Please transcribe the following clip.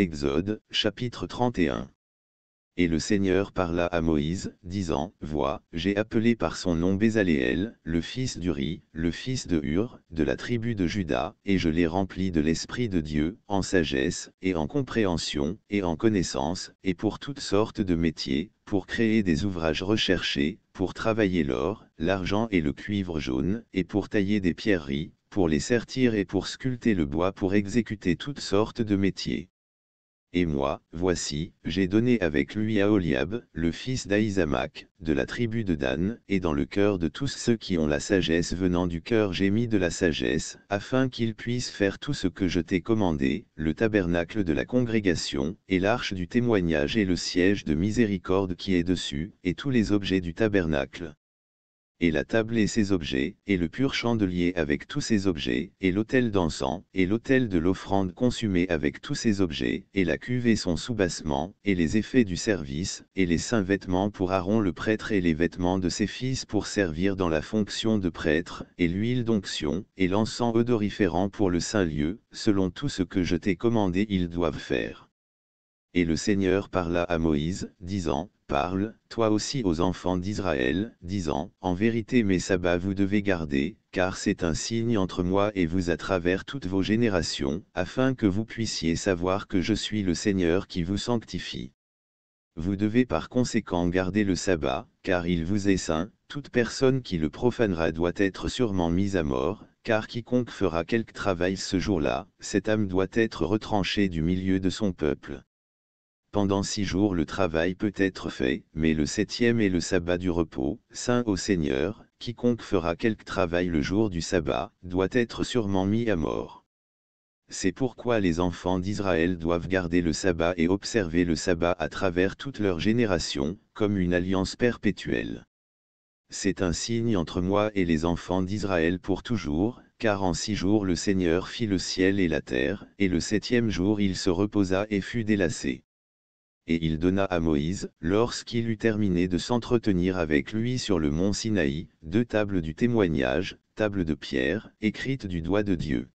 Exode, chapitre 31. Et le Seigneur parla à Moïse, disant, Vois, j'ai appelé par son nom Bézaléel, le fils d'Uri, le fils de Hur, de la tribu de Juda, et je l'ai rempli de l'Esprit de Dieu, en sagesse, et en compréhension, et en connaissance, et pour toutes sortes de métiers, pour créer des ouvrages recherchés, pour travailler l'or, l'argent et le cuivre jaune, et pour tailler des pierreries, pour les sertir et pour sculpter le bois pour exécuter toutes sortes de métiers. Et moi, voici, j'ai donné avec lui à Oliab, le fils d'Aïzamac, de la tribu de Dan, et dans le cœur de tous ceux qui ont la sagesse venant du cœur j'ai mis de la sagesse, afin qu'ils puissent faire tout ce que je t'ai commandé, le tabernacle de la congrégation, et l'arche du témoignage et le siège de miséricorde qui est dessus, et tous les objets du tabernacle et la table et ses objets, et le pur chandelier avec tous ses objets, et l'autel d'encens, et l'autel de l'offrande consumée avec tous ses objets, et la cuve et son soubassement, et les effets du service, et les saints vêtements pour Aaron le prêtre et les vêtements de ses fils pour servir dans la fonction de prêtre, et l'huile d'onction, et l'encens odoriférant pour le saint lieu, selon tout ce que je t'ai commandé ils doivent faire. Et le Seigneur parla à Moïse, disant, Parle, toi aussi aux enfants d'Israël, disant, En vérité mes sabbats vous devez garder, car c'est un signe entre moi et vous à travers toutes vos générations, afin que vous puissiez savoir que je suis le Seigneur qui vous sanctifie. Vous devez par conséquent garder le sabbat, car il vous est saint, toute personne qui le profanera doit être sûrement mise à mort, car quiconque fera quelque travail ce jour-là, cette âme doit être retranchée du milieu de son peuple. Pendant six jours le travail peut être fait, mais le septième est le sabbat du repos, saint au Seigneur, quiconque fera quelque travail le jour du sabbat, doit être sûrement mis à mort. C'est pourquoi les enfants d'Israël doivent garder le sabbat et observer le sabbat à travers toutes leurs générations, comme une alliance perpétuelle. C'est un signe entre moi et les enfants d'Israël pour toujours, car en six jours le Seigneur fit le ciel et la terre, et le septième jour il se reposa et fut délassé et il donna à Moïse, lorsqu'il eut terminé de s'entretenir avec lui sur le mont Sinaï, deux tables du témoignage, tables de pierre, écrites du doigt de Dieu.